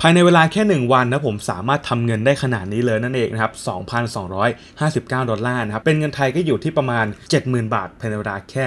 ภายในเวลาแค่ 1 วันนะผมสามารถทำเงินได้ขนาดนี้เลยนั่นเองนะครับ2,259ดอลลาร์นะครับ เป็นเงินไทยก็อยู่ที่ประมาณ 70,000 บาทภายในเวลาแค่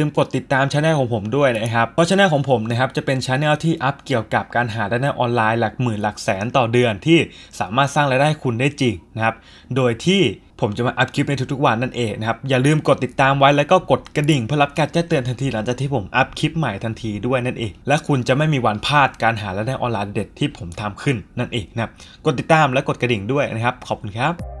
มลืมกดติดตามช anel ของผมด้วยนะครับ เพราะช anel ของผมนะครับ จะเป็นช anel ที่อัพเกี่ยวกับการหารายได้ออนไลน์หลักหมื่นหลักแสนต่อเดือนที่สามารถสร้างรายได้คุณได้จริงนะครับ โดยที่ผมจะมาอัพคลิปในทุกๆวันนั่นเองนะครับอย่าลืมกดติดตามไว้แล้วก็กดกระดิ่งเพื่อรับการแจ้งเตือนทันที หลังจากที่ผมอัพคลิปใหม่ทันทีด้วยนั่นเอง และคุณจะไม่มีวันพลาดการหารายได้ออนไลน์เด็ดที่ผมทำขึ้นนั่นเองนะครับกดติดตามและกดกระดิ่งด้วยนะครับ ขอบคุณครับ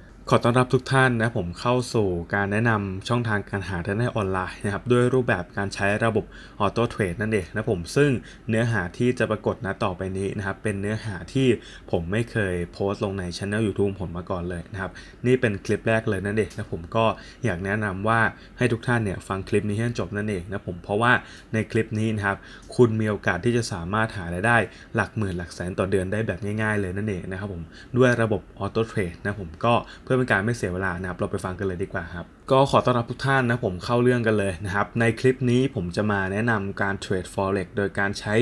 ขอต้อนรับทุกท่านนะผมเข้าสู่การแนะนำช่องทางการหารายได้ออนไลน์นะครับด้วยรูปแบบการใช้ระบบออโต้เทรดนั่นเองนะผมซึ่งเนื้อหาที่จะปรากฏนะต่อไปนี้นะครับเป็นเนื้อหาที่ผมไม่เคยโพสต์ลงในช anel YouTube ผมมาก่อนเลยนะครับนี่เป็นคลิปแรกเลยนั่นเองนะผมก็อยากแนะนำว่าให้ทุกท่านเนี่ยฟังคลิปนี้ให้จบนั่นเองนะผมเพราะว่าในคลิปนี้นะครับคุณมีโอกาสที่จะสามารถหารายได้ หลักหมื่นหลักแสนต่อเดือนได้แบบง่ายๆเลยนั่นเองนะครับผมด้วยระบบออโต้เทรดนะผมก็เพื่อเป็นการไม่เสียเวลานะครับ เราไปฟังกันเลยดีกว่าครับ ก็ขอต้อนรับทุกท่านนะผมเข้าเรื่องกันเลยนะครับ ในคลิปนี้ผมจะมาแนะนำการเทรด forex โดยการใช้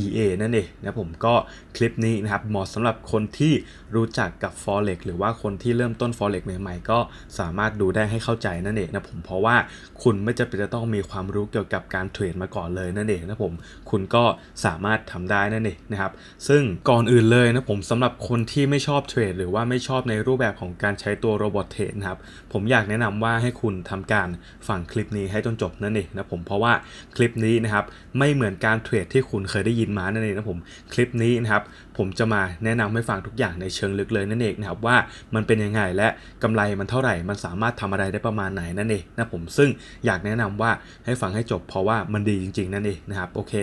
EA นั่นเองนะผมก็คลิปนี้นะครับ เหมาะสำหรับคนที่รู้จักกับ Forex หรือว่าคนที่เริ่มต้น Forex ใหม่ๆ ก็สามารถดูได้ให้เข้าใจนั่นเองนะผมเพราะว่าคุณไม่จะเป็นจะต้องมีความรู้เกี่ยวกับการเทรดมาก่อนเลยนั่นเองนะผม คุณก็สามารถทำได้นั่นเองนะครับ ซึ่งก่อนอื่นเลยนะผมสำหรับคนที่ไม่ชอบเทรดหรือว่าไม่ชอบในรูปแบบของการใช้ตัวโรบอทเทรดนะครับ ผมอยากแนะนำว่าให้คุณทำการฟังคลิปนี้ให้จนจบนั่นเองนะผมเพราะว่าคลิปนี้นะครับ ไม่เหมือนการเทรดที่คุณเคยได้ยินมานั่นเองนะผมคลิปนี้นะครับับผมจะมาแนะนำให้ฟังทุกอย่างในเชิงลึกเลยนั่นเองนะครับว่ามันเป็นยังไงและกำไรมันเท่าไหร่ มันสามารถทำอะไรได้ประมาณไหนนั่นเองนะผมซึ่งอยากแนะนำว่าให้ฟังให้จบเพราะว่ามันดีจริงๆนั่นเองนะครับ โอเค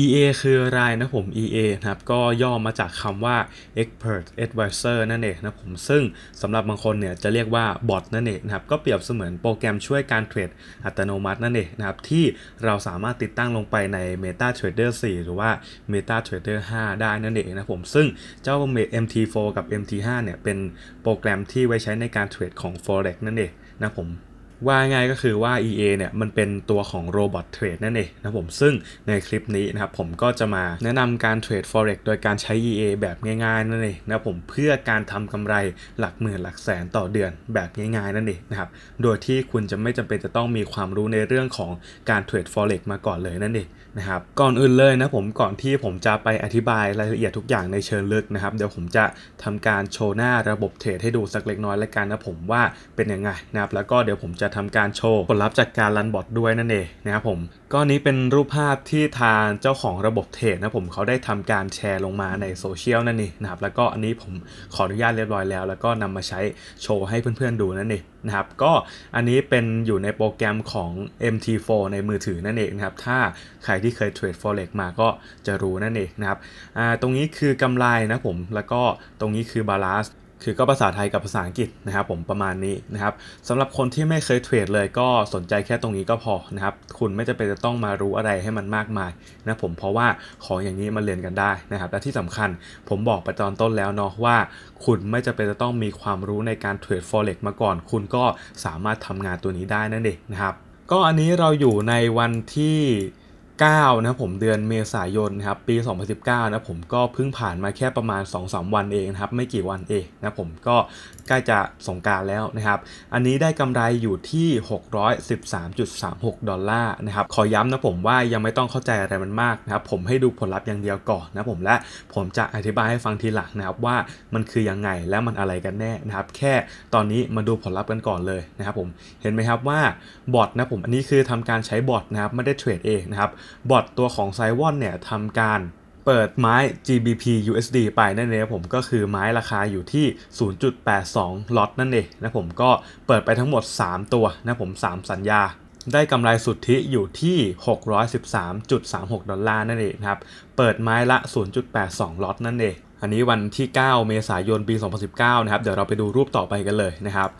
EA คืออะไรนะผม EA นะครับก็ย่อมาจากคำว่า Expert Advisor นั่นเองนะผมซึ่งสำหรับบางคนเนี่ยจะเรียกว่าบอทนั่นเองนะครับก็เปรียบเสมือนโปรแกรมช่วยการเทรดอัตโนมัตินั่นเองนะครับที่เราสามารถติดตั้งลงไปใน Meta Trader 4 หรือว่า Meta Trader 5 ได้นั่นเองนะผมซึ่งเจ้า MT4 กับ MT5 เนี่ยเป็นโปรแกรมที่ไว้ใช้ในการเทรดของ Forex นั่นเองนะผมว่าง่ายก็คือว่า EA เนี่ยมันเป็นตัวของโรบอทเทรดนั่นเองนะผมซึ่งในคลิปนี้นะครับผมก็จะมาแนะนำการเทรด Forex โดยการใช้ EA แบบง่ายๆนั่นเองนะผมเพื่อการทำกำไรหลักหมื่นหลักแสนต่อเดือนแบบง่ายๆ นั่นเองนะครับ โดยที่คุณจะไม่จำเป็นจะต้องมีความรู้ในเรื่องของการเทรด Forex มาก่อนเลยนั่นเองนะครับก่อนอื่นเลยนะผมก่อนที่ผมจะไปอธิบายรายละเอียดทุกอย่างในเชิงลึกนะครับเดี๋ยวผมจะทำการโชว์หน้าระบบเทรดให้ดูสักเล็กน้อยละกันนะผมว่าเป็นยังไงนะครับแล้วก็เดี๋ยวผมจะทำการโชว์ผลลัพธ์จากการรันบอทด้วยนั่นเองนะครับผมก็นี้เป็นรูปภาพที่ทางเจ้าของระบบเทรดนะผมเขาได้ทำการแชร์ลงมาในโซเชียลนั่นเองนะครับ แล้วก็อันนี้ผมขออนุญาตเรียบร้อยแล้ว แล้วก็นำมาใช้โชว์ให้เพื่อนๆ ดูนั่นเองนะครับ ก็อันนี้เป็นอยู่ในโปรแกรมของ MT4 ในมือถือนั่นเองนะครับถ้าใครที่เคยเทรด Forex มาก็จะรู้นั่นเองนะครับตรงนี้คือกำไรนะผม แล้วก็ตรงนี้คือบาลานซคือก็ภาษาไทยกับภาษาอังกฤษนะครับผมประมาณนี้นะครับสำหรับคนที่ไม่เคยเทรดเลยก็สนใจแค่ตรงนี้ก็พอนะครับ คุณไม่จำเป็นจะต้องมารู้อะไรให้มันมากมายนะผมเพราะว่าของอย่างนี้มาเรียนกันได้นะครับและที่สำคัญผมบอกไปตอนต้นแล้วเนาะว่าคุณไม่จำเป็นจะต้องมีความรู้ในการเทรด forex มาก่อน คุณก็สามารถทำงานตัวนี้ได้นั่นเองนะครับก็อันนี้เราอยู่ในวันที่9นะผมเดือนเมษายนครับปี 2019นะผมก็เพิ่งผ่านมาแค่ประมาณ 2-3 วันเองนะครับไม่กี่วันเองนะผมก็ใกล้จะสงการแล้วนะครับ อันนี้ได้กำไรอยู่ที่ 613.36 ดอลลาร์นะครับขอย้ำนะผมว่ายังไม่ต้องเข้าใจอะไรมันมากนะครับ ผมให้ดูผลลัพธ์อย่างเดียวก่อนนะผมและผมจะอธิบายให้ฟังทีหลังนะครับ ว่ามันคือยังไงและมันอะไรกันแน่นะครับ แค่ตอนนี้มาดูผลลัพธ์กันก่อนเลยนะครับผมเห็นไหมครับว่าบอทนะผมอันนี้คือทำการใช้บอทนะครับไม่ได้เทรดเองนะครับบอทตัวของไซวอนเนี่ยทำการเปิดไม้ GBP USD ไปนั่นเองผมก็คือไม้ราคาอยู่ที่ 0.82 ล็อตนั่นเองนะผมก็เปิดไปทั้งหมด 3 ตัว นะผม 3 สัญญา ได้กำไรสุทธิอยู่ที่ 613.36 ดอลลาร์นั่นเองครับ เปิดไม้ละ 0.82 ล็อตนั่นเอง อันนี้วันที่ 9 เมษายน ปี 2019 นะครับ เดี๋ยวเราไปดูรูปต่อไปกันเลยนะครับ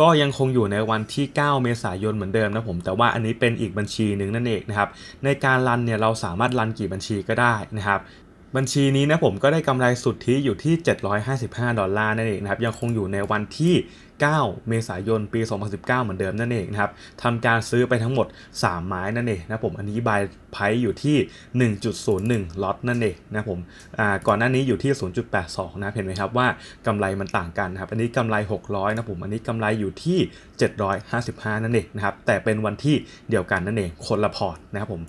ก็ยังคงอยู่ในวันที่ 9 เมษายนเหมือนเดิมนะผม แต่ว่าอันนี้เป็นอีกบัญชีหนึ่งนั่นเองนะครับ ในการรันเนี่ยเราสามารถรันกี่บัญชีก็ได้นะครับบัญชีนี้นะผมก็ได้กำไรสุทธิอยู่ที่ 755 ดอลลาร์นั่นเองนะครับยังคงอยู่ในวันที่ 9 เมษายน ปี 2019 เหมือนเดิมนั่นเองนะครับทำการซื้อไปทั้งหมด 3 ไม้นั่นเองนะผมอันนี้บายไพอยู่ที่ 1.01 ล็อตนั่นเองนะผมก่อนหน้านี้อยู่ที่ 0.82 นะเห็นไหมครับว่ากำไรมันต่างกันนะครับอันนี้กำไร 600 นะผมอันนี้กำไรอยู่ที่ 755 นั่นเองนะครับ แต่เป็นวันที่เดียวกันนั่นเองคนละพอร์ตนะครับผม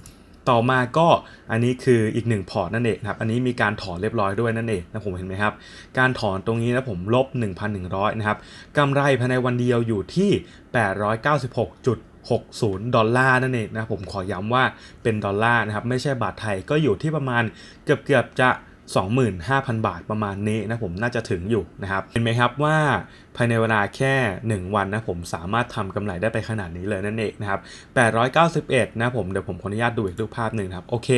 ต่อมาก็อันนี้คืออีก1พอร์ตนั่นเองครับอันนี้มีการถอนเรียบร้อยด้วยนั่นเองนะผมเห็นไหมครับการถอนตรงนี้นะผมลบ 1,100นะครับกำไรภายในวันเดียวอยู่ที่ 8 9 6 60ดอลลาร์นั่นเองนะผมขอย้ำว่าเป็นดอลลาร์นะครับไม่ใช่บาทไทยก็อยู่ที่ประมาณเกือบเกือบจะ25,000 บาทประมาณนี้นะผมน่าจะถึงอยู่นะครับเห็นไหมครับว่าภายในเวลาแค่ 1 วันนะผมสามารถทำกำไรได้ไปขนาดนี้เลยนั่นเองนะครับ891นะผมเดี๋ยวผมขออนุญาตดูอีกรูปภาพหนึ่งครับโอเค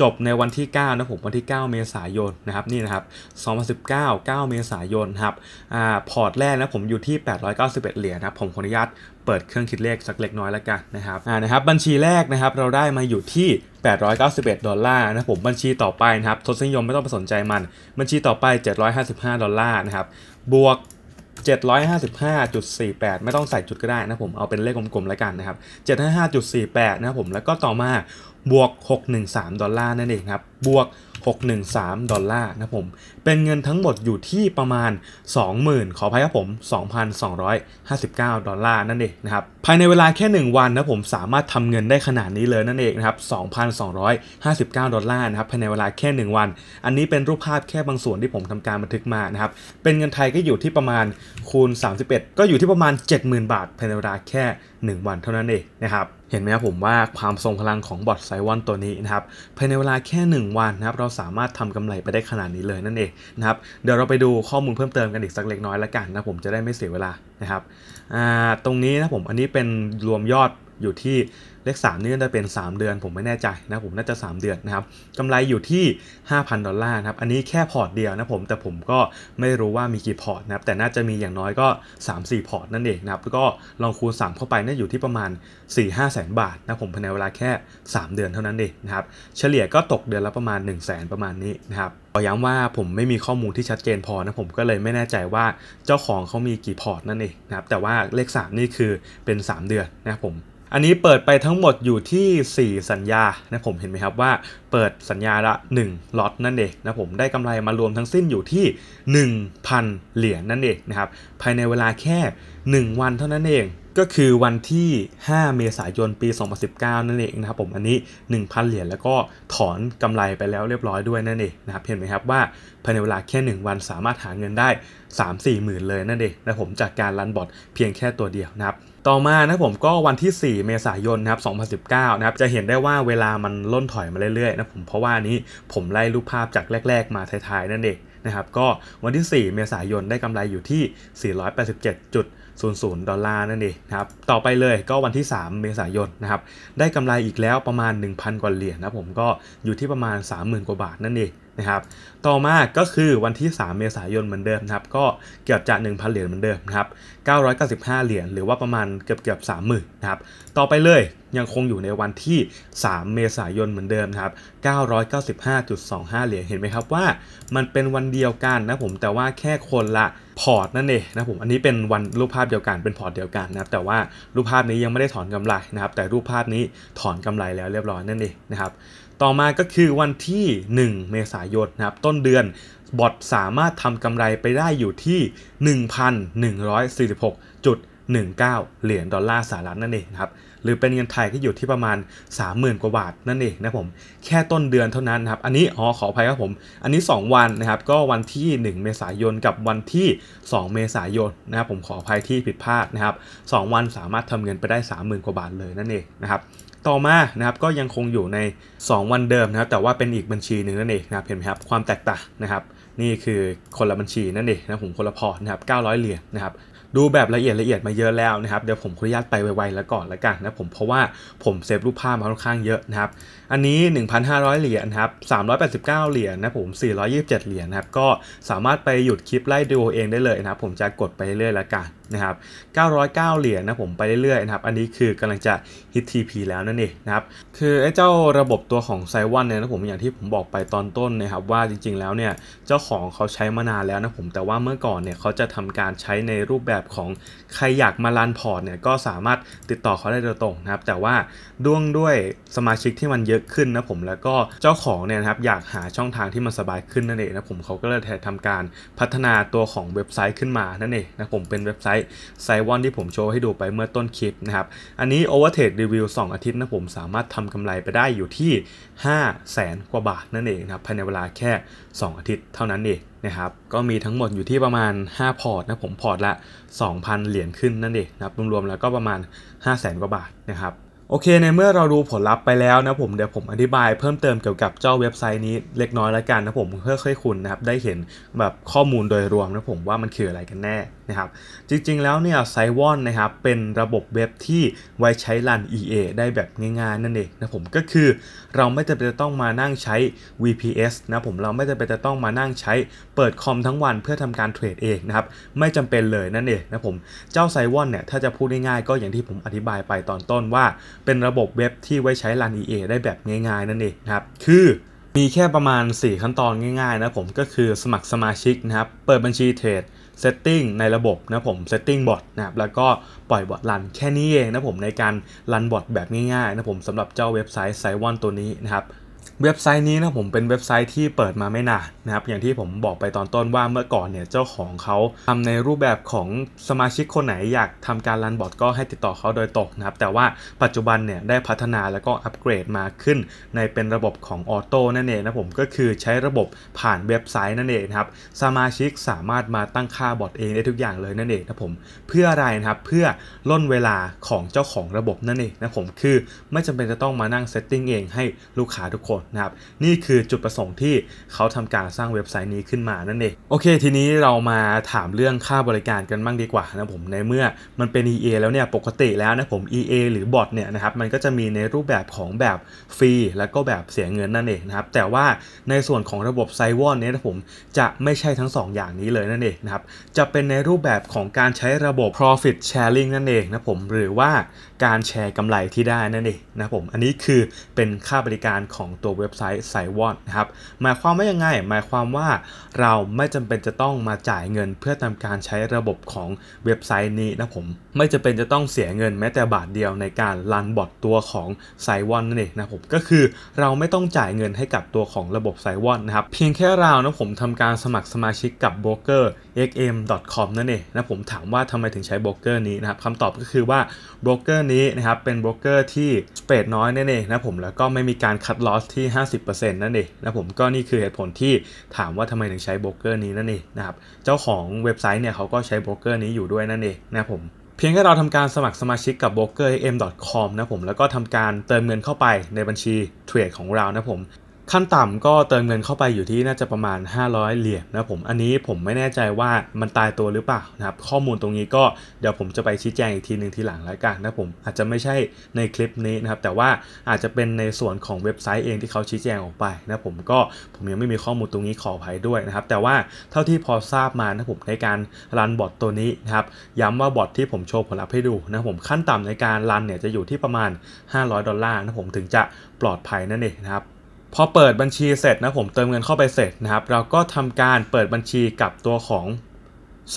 จบในวันที่9นะผมวันที่ 9 เมษายนนะครับนี่นะครับ2019 9 เมษายนครับอ่าพอร์ต แรกนะผมอยู่ที่891เหรียญนะผมขออนุญาตเปิดเครื่องคิดเลขสักเล็กน้อยแล้วกันนะครับอ่านะครับบัญชีแรกนะครับเราได้มาอยู่ที่891ดอลลาร์นะผมบัญชีต่อไปนะครับทศนิยมไม่ต้องไปสนใจมันบัญชีต่อไป755ดอลลาร์นะครับบวก 755.48 ไม่ต้องใส่จุดก็ได้นะผมเอาเป็นเลขกลมๆแล้วกันนะครับ755.48นะครับผมแล้วก็ต่อมาบวก613ดอลลาร์นั่นเองครับบวก613ดอลลาร์นะผมเป็นเงินทั้งหมดอยู่ที่ประมาณ 20,000ขออภัยครับผม2,259ดอลลาร์นั่นเองนะครับภายในเวลาแค่ 1 วันนะผมสามารถทำเงินได้ขนาดนี้เลยนั่นเองนะครับ2,259ดอลลาร์นะครับภายในเวลาแค่ 1 วัน อันนี้เป็นรูปภาพแค่บางส่วนที่ผมทำการบันทึกมานะครับเป็นเงินไทยก็อยู่ที่ประมาณคูณ 31 ก็อยู่ที่ประมาณ 70,000 บาทภายในเวลาแค่ 1 วันเท่านั้นเองนะครับเห็นไหมครับผมว่าความทรงพลังของบอทไซวอนตัวนี้นะครับภายในเวลาแค่ 1วันนะครับเราสามารถทำกำไรไปได้ขนาดนี้เลยนั่นเองนะครับเดี๋ยวเราไปดูข้อมูลเพิ่มเติมกันอีกสักเล็กน้อยละกันนะผมจะได้ไม่เสียเวลานะครับตรงนี้นะผมอันนี้เป็นรวมยอดอยู่ที่เลข3นี่น่าจะเป็น 3 เดือน ผมไม่แน่ใจนะผมน่าจะ 3 เดือนนะครับกำไรอยู่ที่ 5,000ดอลลาร์นะครับอันนี้แค่พอร์ตเดียวนะผมแต่ผมก็ไม่รู้ว่ามีกี่พอร์ตนะครับ แต่น่าจะมีอย่างน้อยก็ 3-4 พอร์ตนั่นเองนะครับก็ ลองคูณ 3 เข้าไปน่าอยู่ที่ประมาณ 4-5 แสนบาทนะผมภายในเวลาแค่ 3 เดือนเท่านั้นเองนะครับเฉลี่ยก็ตกเดือนละประมาณ 1 0 0 0 0แประมาณนี้นะครับขอย้ำว่าผมไม่มีข้อมูลที่ชัดเจนพอนะผมก็เลยไม่แน่ใจว่าเจ้าของเขามีกี่พอร์ตนั่นเองนะครับแต่ว่าเลข3นี่คือเป็น 3 เดือนนะครับผมอันนี้เปิดไปทั้งหมดอยู่ที่ 4 สัญญานะผมเห็นไหมครับว่า เปิดสัญญาละ1ล็อตนั่นเองนะผมได้กำไรมารวมทั้งสิ้นอยู่ที่ 1,000 เหรียญนั่นเองนะครับ ภายในเวลาแค่ 1 วันเท่านั้นเองก็คือวันที่ 5 เมษายน ปี 2019 นั่นเองนะครับผม อันนี้ 1,000 เหรียญแล้วก็ถอนกำไรไปแล้วเรียบร้อยด้วยนั่นเองนะครับ เห็นไหมครับว่าภายในเวลาแค่ 1 วันสามารถหาเงินได้ 3-4 หมื่นเลยนั่นเองนะผมจากการรันบอทเพียงแค่ตัวเดียวนะครับ ต่อมานะผมก็วันที่ 4 เมษายนนะครับ 2019 นะครับ จะเห็นได้ว่าเวลามันล่นถอยมาเรื่อยๆนะผม เพราะว่านี้ผมไล่รูปภาพจากแรก ๆ มาท้ายๆนั่นเองนะครับ ก็วันที่ 4 เมษายนได้กำไรอยู่ที่ 487. 0.00 ดอลลาร์นั่นเองนะครับ ต่อไปเลยก็วันที่ 3 เมษายนนะครับ ได้กำไรอีกแล้วประมาณ 1,000กว่าเหรียญนะผมก็อยู่ที่ประมาณ 30,000 กว่า บาทนั่นเองนะครับ ต่อมา ก็คือวันที่ 3 เมษายนเหมือนเดิมนะครับ ก็เกือบจะ 1,000 เหรียญเหมือนเดิมนะครับ 995 เหรียญหรือว่าประมาณเกือบเกือบ30,000 นะครับ ต่อไปเลยยังคงอยู่ในวันที่ 3 เมษายนเหมือนเดิมครับ995.25 เหรียญ เห็นไหมครับว่า มันเป็นวันเดียวกันนะผม แต่ว่าแค่คนละพอร์ตนั่นเองนะผม อันนี้เป็นวันรูปภาพเดียวกันเป็นพอร์ตเดียวกันนะครับ แต่ว่ารูปภาพนี้ยังไม่ได้ถอนกำไรนะครับ แต่รูปภาพนี้ถอนกำไรแล้วเรียบร้อยนั่นเองนะครับ ต่อมาก็คือวันที่ 1 เมษายนนะครับต้นเดือนบอทสามารถทำกำไรไปได้อยู่ที่ 1,146.19เหรียญดอลลาร์สหรัฐนั่นเองครับหรือเป็นเงินไทยก็อยู่ที่ประมาณ 30,000 กว่าบาทนั่นเองนะผมแค่ต้นเดือนเท่านั้นนะครับ อันนี้อ๋อขออภัยครับผม อันนี้ 2 วันนะครับก็วันที่ 1 เมษายนกับวันที่ 2 เมษายนนะครับผมขออภัยที่ผิดพลาดนะครับ 2 วันสามารถทำเงินไปได้ 30,000 กว่า บาทเลยนั่นเองนะครับต่อมานะครับก็ยังคงอยู่ใน 2 วันเดิมนะครับ แต่ว่าเป็นอีกบัญชีหนึ่งนั่นเองนะครับเห็นไหมครับความแตกต่างนะครับนี่คือคนละบัญชีนั่นเองนะผมคนละพอนะครับ 900 เหรียญนะครับดูแบบละเอียดละเอียดมาเยอะแล้วนะครับ เดี๋ยวผมขออนุญาตไปไวๆแล้วก่อนละกันนะ ผมเพราะว่าผมเซฟรูปภาพมาค่อนข้างเยอะนะครับอันนี้ 1,500 เหรียญครับ389 เหรียญนนะผม427 เหรียญครับก็สามารถไปหยุดคลิปไล่ดูเองได้เลยนะครับผมจะกดไปเรื่อยๆแล้วกันนะครับ909 เหรียญนนะผมไปเรื่อยๆนะครับอันนี้คือกำลังจะ hit TP แล้วนั่นเองนะครับคือไอ้เจ้าระบบตัวของไซวันเนี่ยนะผมอย่างที่ผมบอกไปตอนต้นนะครับว่าจริง ๆ แล้วเนี่ยเจ้าของเขาใช้มานานแล้วนะผมแต่ว่าเมื่อก่อนเนี่ยเขาจะทำการใช้ในรูปแบบของใครอยากมาลันพอร์ตเนี่ยก็สามารถติดต่อเขาได้โดยตรงนะครับแต่ว่าด้วงด้วยสมาชิกที่มันเยอะกขึ้นนะผมแล้วก็เจ้าของเนี่ยนะครับอยากหาช่องทางที่มันสบายขึ้นนั่นเองนะผมเขาก็เลยทำการพัฒนาตัวของเว็บไซต์ขึ้นมานั่นเองนะผมเป็นเว็บไซต์ไซวอนที่ผมโชว์ให้ดูไปเมื่อต้นคลิปนะครับ อันนี้ o v e r t a d e Review 2 อาทิตย์นะผมสามารถทำกำไรไปได้อยู่ที่5 0 0แสนกว่าบาท นั่นเองนะครับภายในเวลาแค่ 2 อาทิตย์เท่านั้นเองนะครับก็มีทั้งหมดอยู่ที่ประมาณ 5 พอร์ตนะผมพอร์ตละ 2,000 เหรียญขึ้นนั่นเองนะครับรวมๆแล้วก็ประมาณ 5 0 0แสนกว่าบาทนะครับโอเคในเมื่อเราดูผลลัพธ์ไปแล้วนะผมเดี๋ยวผมอธิบายเพิ่มเติมเกี่ยวกับเจ้าเว็บไซต์นี้เล็กน้อยแล้วกันนะผมเพื่อให้คุณนะครับได้เห็นแบบข้อมูลโดยรวมนะผมว่ามันคืออะไรกันแน่นะครับจริงๆแล้วเนี่ยไซวอนนะครับเป็นระบบเว็บที่ไว้ใช้รัน EA ได้แบบง่ายๆนั่นเองนะผมก็คือ เราไม่จำเป็นต้องมานั่งใช้ VPS นะผมเราไม่จำเป็นจะต้องมานั่งใช้เปิดคอมทั้งวันเพื่อทำการเทรดเองนะครับไม่จำเป็นเลยนั่นเองนะผมเจ้าไซวอนเนี่ยถ้าจะพูดง่ายๆก็อย่างที่ผมอธิบายไปตอนต้นว่า เป็นระบบเว็บที่ไว้ใช้รัน EA ได้แบบง่ายๆนั่นเองนะครับคือมีแค่ประมาณ 4 ขั้นตอนง่ายๆนะผมก็คือสมัครสมาชิกนะครับเปิดบัญชีเทรด setting ในระบบนะผม setting bot นะครับ แล้วก็ปล่อยบอทรันแค่นี้เองนะผมในการ รันบอทแบบง่ายๆ นะผมสำหรับเจ้าเว็บไซต์ไซวอนตัวนี้นะครับเว็บไซต์นี้นะผมเป็นเว็บไซต์ที่เปิดมาไม่นานนะครับอย่างที่ผมบอกไปตอนต้นว่าเมื่อก่อนเนี่ยเจ้าของเขาทำในรูปแบบของสมาชิกคนไหนอยากทำการรันบอร์ดก็ให้ติดต่อเขาโดยตรงนะครับแต่ว่าปัจจุบันเนี่ยได้พัฒนาแล้วก็อัปเกรดมาขึ้นในเป็นระบบของออโต้นั่นเองนะผมก็คือใช้ระบบผ่านเว็บไซต์นั่นเองครับสมาชิกสามารถมาตั้งค่าบอร์ดเองได้ทุกอย่างเลยนั่นเองนะผม เพื่ออะไรนะครับเพื่อล่นเวลาของเจ้าของระบบนั่นเองนะผมคือไม่จำเป็นจะต้องมานั่งเซตติ้งเอง ให้ลูกค้าทุกคนนะครับนี่คือจุดประสงค์ที่เขาทำการสร้างเว็บไซต์นี้ขึ้นมานั่นเองโอเค ทีนี้เรามาถามเรื่องค่าบริการกันบ้างดีกว่านะผมในเมื่อมันเป็น EA แล้วเนี่ยปกติแล้วนะผม EA หรือบอทเนี่ยนะครับมันก็จะมีในรูปแบบของแบบฟรีแล้วก็แบบเสียเงินนั่นเองนะครับแต่ว่าในส่วนของระบบไซวอนเนี่ยนะผมจะไม่ใช่ทั้ง2ออย่างนี้เลยนั่นเองนะครับจะเป็นในรูปแบบของการใช้ระบบ profit sharing นั่นเองนะผมหรือว่าการแชร์กำไรที่ได้นั่นเองนะผมอันนี้คือเป็นค่าบริการของตัวเว็บไซต์ไซวอนนะครับหมายความว่ายังไงหมายความว่าเราไม่จำเป็นจะต้องมาจ่ายเงินเพื่อทำการใช้ระบบของเว็บไซต์นี้นะผม ไม่จำเป็นจะต้องเสียเงินแม้แต่บาทเดียวในการรันบอทตัวของไซวอนนั่นเองนะผมก็คือเราไม่ต้องจ่ายเงินให้กับตัวของระบบไซวอนนะครับเพียงแค่เรานะผมทำการสมัครสมาชิกกับโบรกเกอร์ xm.com นั่นเองนะผมถามว่าทำไมถึงใช้บล็อกเกอร์นี้นะครับคำตอบก็คือว่าบล็อกเกอร์นี้นะครับเป็นบล็อกเกอร์ที่สเปดน้อยนั่นเองนะผมแล้วก็ไม่มีการคัดลอสที่50%นั่นเองนะผมก็นี่คือเหตุผลที่ถามว่าทำไมถึงใช้บล็อกเกอร์นี้นั่นเองนะครับเจ้าของเว็บไซต์เนี่ยเขาก็ใช้บล็อกเกอร์นี้อยู่ด้วยนั่นเองนะผมเพียงแค่เราทำการสมัครสมาชิกกับ b r o k e r m com นะผมแล้วก็ทำการเติมเงินเข้าไปในบัญชีเทรดของเรานะผมขั้นต่ำก็เติมเงินเข้าไปอยู่ที่น่าจะประมาณ 500 เหรียญนะผม อันนี้ผมไม่แน่ใจว่ามันตายตัวหรือเปล่านะครับ ข้อมูลตรงนี้ก็เดี๋ยวผมจะไปชี้แจงอีกทีหนึ่งที หลังแล้วกันนะผมอาจจะไม่ใช่ในคลิปนี้นะครับ แต่ว่าอาจจะเป็นในส่วนของเว็บไซต์เองที่เขาชี้แจงออกไปนะผมก็ผมยังไม่มีข้อมูลตรงนี้ขออภัยด้วยนะครับ แต่ว่าเท่าที่พอทราบมานะผมในการรันบอทตัวนี้นะครับย้ำว่าบอทที่ผมโชว์ผลลัพธ์ให้ดูนะผมขั้นต่ำในการรันเนี่ยจะอยู่ที่ประมาณ500ดอลลาร์นะผมถึงจะปลอดภัยนั่นเองนะครับพอเปิดบัญชีเสร็จนะผมเติมเงินเข้าไปเสร็จนะครับเราก็ทำการเปิดบัญชีกับตัวของ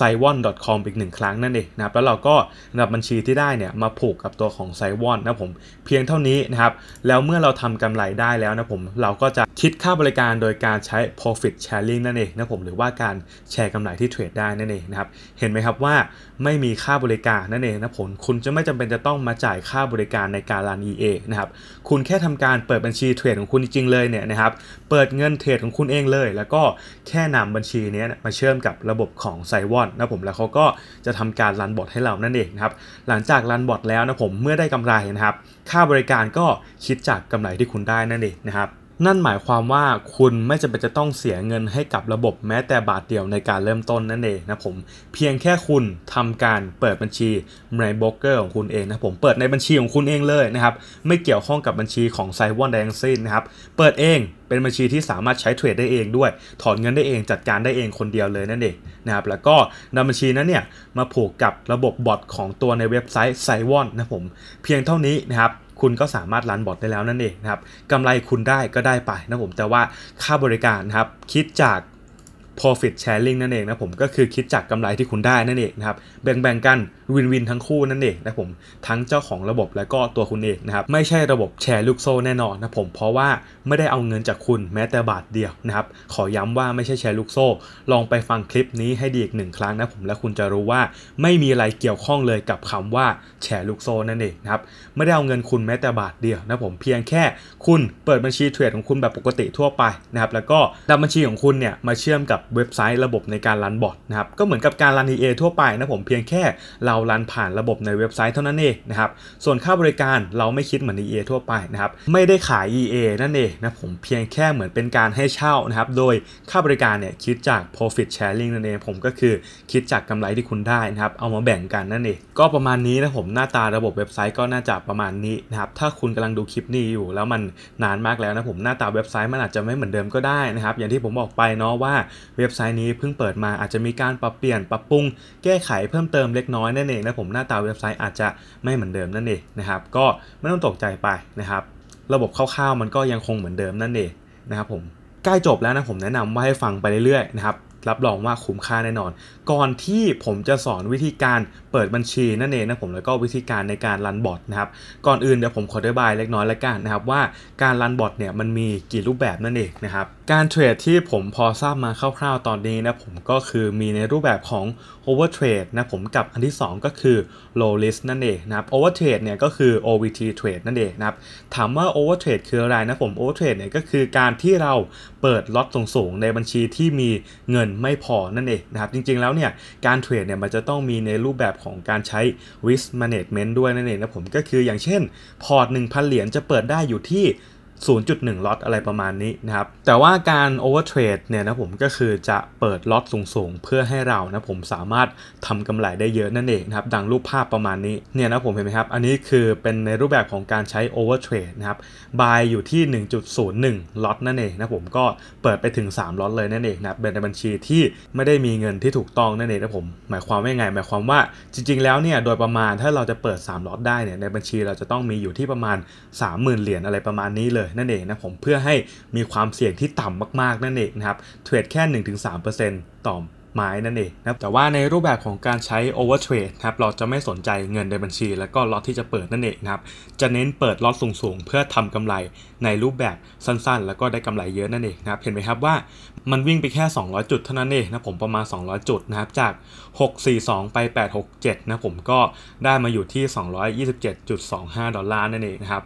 s i w o n c o m อีกหนึ่งครั้งนั่นเองนะครับแล้วเราก็นำบัญชีที่ได้เนี่ยมาผูกกับตัวของ s i w o n นะผม เพียงเท่านี้นะครับ แล้วเมื่อเราทำกำไรได้แล้วนะผมเราก็จะคิดค่าบริการโดยการใช้ profit sharing นั่นเองนะผมหรือว่าการแชร์กำไรที่เทรดได้นั่นเองนะครับเห็นไหมครับว่าไม่มีค่าบริการนั่นเองนะผมคุณจะไม่จำเป็นจะต้องมาจ่ายค่าบริการในการรัน EA นะครับคุณแค่ทำการเปิดบัญชีเทรดของคุณจริงๆเลยเนี่ยนะครับ เปิดเงินเทรดของคุณเองเลย แล้วก็แค่นำบัญชีนี้มาเชื่อมกับระบบของไซวอนนะผมแล้วเขาก็จะทำการรันบอทให้เรานั่นเองนะครับหลังจากรันบอทแล้วนะผมเมื่อได้กำไรนะครับ ค่าบริการก็คิดจากกำไรที่คุณได้นั่นเองนะครับนั่นหมายความว่าคุณไม่จำเป็นจะต้องเสียเงินให้กับระบบแม้แต่บาทเดียวในการเริ่มต้นนั่นเองนะผมเพียงแค่คุณทำการเปิดบัญชีในบล็อกเกอร์ของคุณเองนะผมเปิดในบัญชีของคุณเองเลยนะครับ ไม่เกี่ยวข้องกับบัญชีของไซวอนแดงซินนะครับเปิดเองเป็นบัญชีที่สามารถใช้เทรดได้เองด้วย ถอนเงินได้เองจัดการได้เองคนเดียวเลยนั่นเองนะครับ แล้วก็นำบัญชีนั้นเนี่ยมาผูกกับระบบบอทของตัวในเว็บไซต์ไซวอนนะผมเพียงเท่านี้นะครับคุณก็สามารถรันบอทได้แล้วนั่นเองนะครับ กำไรคุณได้ก็ได้ไปนะผม แต่ว่าค่าบริการครับ คิดจาก profit sharing นั่นเองนะผมก็คือคิดจากกำไรที่คุณได้นั่นเองนะครับ แบ่งๆกันวินวินทั้งคู่นั่นเองนะผม ทั้งเจ้าของระบบและก็ตัวคุณเองนะครับ ไม่ใช่ระบบแชร์ลูกโซ่แน่นอนนะผม เพราะว่าไม่ได้เอาเงินจากคุณแม้แต่บาทเดียวนะครับขอย้ำว่าไม่ใช่แชร์ลูกโซ่ลองไปฟังคลิปนี้ให้ดีอีกหนึ่งครั้งนะผม และคุณจะรู้ว่าไม่มีอะไรเกี่ยวข้องเลยกับคำว่าแชร์ลูกโซ่นั่นเองนะครับไม่ได้เอาเงินคุณแม้แต่บาทเดียวนะผมเพียงแค่คุณเปิดบัญชีเทรดของคุณแบบปกติทั่วไปนะครับแล้วก็นำบัญชีของคุณเนี่ยมาเชื่อมกับเว็บไซต์ ระบบในการรันบอทนะครับก็เหมือนกับการรันเอทั่วไปนะผมเพียงแค่เราราลันผ่านระบบในเว็บไซต์เท่านั้นเองนะครับ ส่วนค่าบริการเราไม่คิดเหมือน EA ทั่วไปนะครับ ไม่ได้ขาย EA นั่นเองนะผมเพียงแค่เหมือนเป็นการให้เช่านะครับ โดยค่าบริการเนี่ยคิดจาก profit sharing นั่นเองผมก็คือคิดจากกำไรที่คุณได้นะครับ เอามาแบ่งกันนั่นเอง ก็ประมาณนี้นะผมหน้าตาระบบเว็บไซต์ก็น่าจะประมาณนี้นะครับ ถ้าคุณกำลังดูคลิปนี้อยู่ แล้วมันนานมากแล้วนะผมหน้าตาเว็บไซต์มันอาจจะไม่เหมือนเดิมก็ได้นะครับ อย่างที่ผมบอกไปเนาะว่าเว็บไซต์นี้เพิ่งเปิดมาอาจจะมีการปรับเปลี่ยนปรับปรุงแก้ไขเพิ่มเติมเล็กน้อย่นั่นเองนะผมหน้าตาเว็บไซต์อาจจะไม่เหมือนเดิมนั่นเองนะครับก็ไม่ต้องตกใจไปนะครับระบบคร่าวๆมันก็ยังคงเหมือนเดิมนั่นเองนะครับผมใกล้จบแล้วนะผมแนะนำว่าให้ฟังไปเรื่อยๆนะครับรับรองว่าคุ้มค่าแน่นอนก่อนที่ผมจะสอนวิธีการเปิดบัญชีนั่นเองนะผมแล้วก็วิธีการในการรันบอทนะครับก่อนอื่นเดี๋ยวผมขออธิบายเล็กน้อยละกันนะครับว่าการรันบอทเนี่ยมันมีกี่รูปแบบนั่นเองนะครับการเทรดที่ผมพอทราบมาคร่าวๆ ตอนนี้นะผมก็คือมีในรูปแบบของโอเวอร์เทรดนะผมกับอันที่ 2 ก็คือโลลิสนั่นเองนะครับโอเวอร์เทรดเนี่ยก็คือ OVT trade นั่นเองนะครับถามว่าโอเวอร์เทรดคืออะไรนะผมโอเวอร์เทรดเนี่ยก็คือการที่เราเปิดล็อตสูงๆในบัญชีที่มีเงินไม่พอนั่นเองนะครับจริง ๆแล้วเนี่ยการเทรดเนี่ยมันจะต้องมีในรูปแบบของการใช้ risk management ด้วยนั่นเองนะผมก็คืออย่างเช่น พอร์ต 1,000 เหรียญจะเปิดได้อยู่ที่0.1 ล็อตอะไรประมาณนี้นะครับ แต่ว่าการโอเวอร์เทรดเนี่ยนะผมก็คือจะเปิดล็อตสูง ๆ เพื่อให้เรานะผมสามารถทำกำไรได้เยอะนั่นเองนะครับ ดังรูปภาพประมาณนี้ เนี่ยนะผมเห็นไหมครับ อันนี้คือเป็นในรูปแบบของการใช้โอเวอร์เทรดนะครับบายอยู่ที่ 1.01ล็อตนั่นเองนะผมก็เปิดไปถึง 3ล็อตเลยนั่นเองนะบเป็นในบัญชีที่ไม่ได้มีเงินที่ถูกต้องนั่นเองนะผมหมายความว่าไง หมายความว่าจริง ๆแล้วเนี่ยโดยประมาณถ้าเราจะเปิด 3ล็อตได้เนี่ยในบัญชีเราจะต้องมีอยู่ที่ประมาณ30,000เหรียญอะไรประมาณนี้เลยนั่นเองนะผมเพื่อให้มีความเสี่ยงที่ต่ำมาก ๆนั่นเองนะครับเทรดแค่ 1-3%ต่อไม้นั่นเองนะแต่ว่าในรูปแบบของการใช้ over trade นะครับเราจะไม่สนใจเงินในบัญชีแล้วก็ล็อตที่จะเปิดนั่นเองนะครับจะเน้นเปิดล็อตสูงๆเพื่อทำกำไรในรูปแบบสั้นๆแล้วก็ได้กำไรเยอะนั่นเองนะครับเห็นไหมครับว่ามันวิ่งไปแค่ 200 จุดเท่านั้นเองนะผมประมาณ 200 จุดนะครับจาก 642 ไป 867นะผมก็ได้มาอยู่ที่ 227.25 ดอลลาร์นั่นเองนะครับ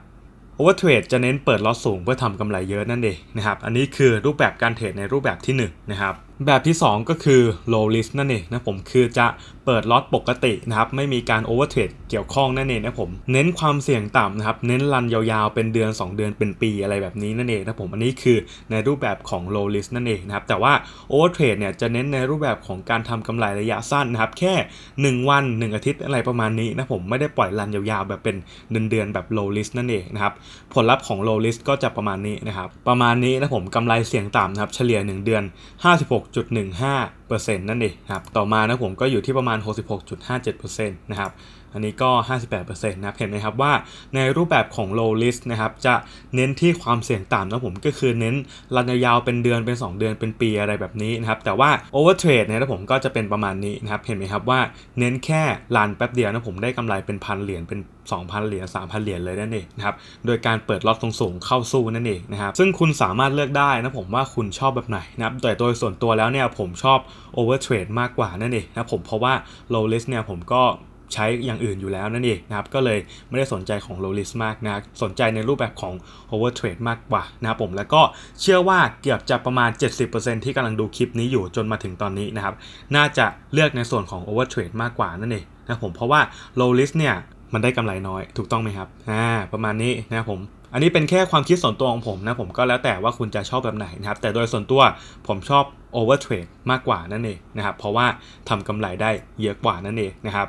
โอเวอร์เทรดจะเน้นเปิดล็อตสูงเพื่อทำกำไรเยอะนั่นเองนะครับ อันนี้คือรูปแบบการเทรดในรูปแบบที่1นนะครับ แบบที่2ก็คือ low risk นั่นเองนะผมคือจะเปิดล็อตปกตินะครับไม่มีการโอเวอร์เทรดเกี่ยวข้อง นั่นเองนะผมเน้นความเสี่ยงต่ำนะครับเน้นรันยาวๆเป็นเดือน 2 เดือนเป็นปีอะไรแบบนี้นั่นเองนะผมอันนี้คือในรูปแบบของโลลิสนั่นเองนะครับแต่ว่าโอเวอร์เทรดเนี่ยจะเน้นในรูปแบบของการทำกำไรระยะสั้นนะครับแค่1วัน1 อาทิตย์อะไรประมาณนี้นะผมไม่ได้ปล่อยรันยาวๆแบบเป็นเดือนเดือนแบบโลลิสนั่นเองนะครับผลลัพธ์ของโลลิสก็จะประมาณนี้นะครับประมาณนี้นะผมกำไรเสี่ยงต่ำนะครับเฉลี่ย 1 เดือน 56.15%นั่นเองครับต่อมานะผมก็อยู่ที่ประมาณาณ66.57%นะครับอันนี้ก็ 58%นะรเห็นไหมครับว่าในรูปแบบของ low risk นะครับ จะเน้นที่ความเสี่ยงต่ำนะผมก็คือเน้นระยะยาวเป็นเดือนเป็น 2 เดือนเป็นปีอะไรแบบนี้นะครับ แต่ว่า over trade เนี่นะผมก็จะเป็นประมาณนี้นะครับ เห็นไหมครับว่าเน้นแค่ลานแป๊บเดียวนะผมได้กำไรเป็นพันเหรียญเป็น2,000เหรียญ3,000เหรียญเลยนั่นเองนะครับ โดยการเปิดล็อตสูงๆเข้าสู้นั่นเองนะครับ ซึ่งคุณสามารถเลือกได้นะผมว่าคุณชอบแบบไหนนะครับแต่โดยส่วนตัวแล้วเนี่ยผมชอบ over trade มากกว่านั่นเองนะผมเพราะว่า low risk เนี่ยผมก็ใช้อย่างอื่นอยู่แล้วนั่นเองนะครับ ก็เลยไม่ได้สนใจของโลลิสมากนะสนใจในรูปแบบของ over trade มากกว่านะครับผมแล้วก็เชื่อว่าเกือบจะประมาณ 70%ที่กำลังดูคลิปนี้อยู่จนมาถึงตอนนี้นะครับ น่าจะเลือกในส่วนของ over trade มากกว่านั่นเองนะผมเพราะว่าโลลิสเนี่ย มันได้กำไรน้อย ถูกต้องไหมครับอ่าประมาณนี้นะครับผม อันนี้เป็นแค่ความคิดส่วนตัวของผมนะผมก็แล้วแต่ว่าคุณจะชอบแบบไหนนะครับ แต่โดยส่วนตัวผมชอบโอเวอร์เทรดมากกว่านั่นเองนะครับ เพราะว่าทำกำไรได้เยอะกว่านั่นเองนะครับ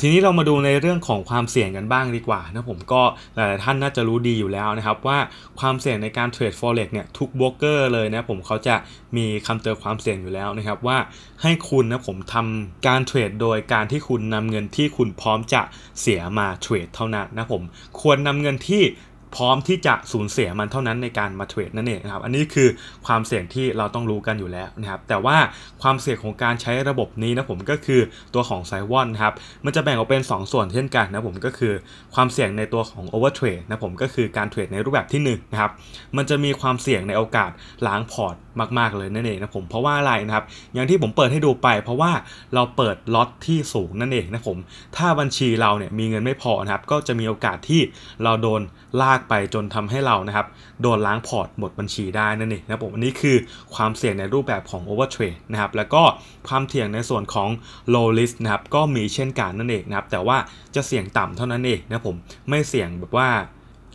ทีนี้เรามาดูในเรื่องของความเสี่ยงกันบ้างดีกว่านะผมก็หลายท่านน่าจะรู้ดีอยู่แล้วนะครับว่าความเสี่ยงในการเทรด forex เนี่ยทุกบล็อกเกอร์เลยนะผมเขาจะมีคำเตือนความเสี่ยงอยู่แล้วนะครับว่า ให้คุณนะผมทำการเทรดโดยการที่คุณนำเงินที่คุณพร้อมจะเสียมาเทรดเท่านั้นนะผมควรนำเงินที่พร้อมที่จะสูญเสียมันเท่านั้นในการมาเทรดนั่นเองนะครับอันนี้คือความเสี่ยงที่เราต้องรู้กันอยู่แล้วนะครับแต่ว่าความเสี่ยงของการใช้ระบบนี้นะผมก็คือตัวของไซวอนนะครับมันจะแบ่งออกเป็น 2 ส่วนเช่นกันนะผมก็คือความเสี่ยงในตัวของโอเวอร์เทรดนะผมก็คือการเทรดในรูปแบบที่1นนะครับมันจะมีความเสี่ยงในโอกาสล้างพอร์ตมากๆ เลยนั่นเองนะผมเพราะว่าอะไรนะครับอย่างที่ผมเปิดให้ดูไป เพราะว่าเราเปิดล็อตที่สูงนั่นเองนะผมถ้าบัญชีเราเนี่ยมีเงินไม่พอนะครับก็จะมีโอกาสที่เราโดนลากไปจนทำให้เรานะครับโดนล้างพอร์ตหมดบัญชีได้นั่นเองนะผมอันนี้คือความเสี่ยงในรูปแบบของโอเวอร์เทรดนะครับแล้วก็ความเสี่ยงในส่วนของโลว์ลิสต์นะครับก็มีเช่นกันนั่นเองนะครับแต่ว่าจะเสี่ยงต่ำเท่านั้นเองนะผมไม่เสี่ยงแบบว่า